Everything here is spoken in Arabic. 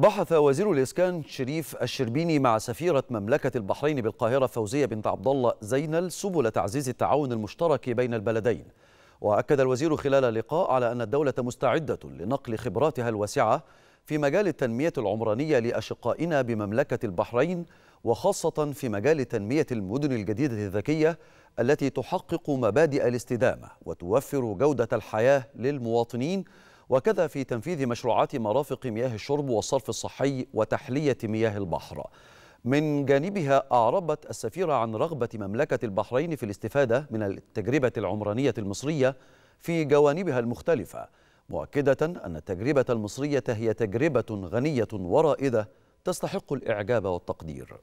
بحث وزير الإسكان شريف الشربيني مع سفيرة مملكة البحرين بالقاهرة فوزية بنت عبد الله زينل سبل تعزيز التعاون المشترك بين البلدين وأكد الوزير خلال اللقاء على أن الدولة مستعدة لنقل خبراتها الواسعة في مجال التنمية العمرانية لأشقائنا بمملكة البحرين وخاصة في مجال تنمية المدن الجديدة الذكية التي تحقق مبادئ الاستدامة وتوفر جودة الحياة للمواطنين وكذا في تنفيذ مشروعات مرافق مياه الشرب والصرف الصحي وتحلية مياه البحر من جانبها أعربت السفيرة عن رغبة مملكة البحرين في الاستفادة من التجربة العمرانية المصرية في جوانبها المختلفة مؤكدة أن التجربة المصرية هي تجربة غنية ورائدة تستحق الإعجاب والتقدير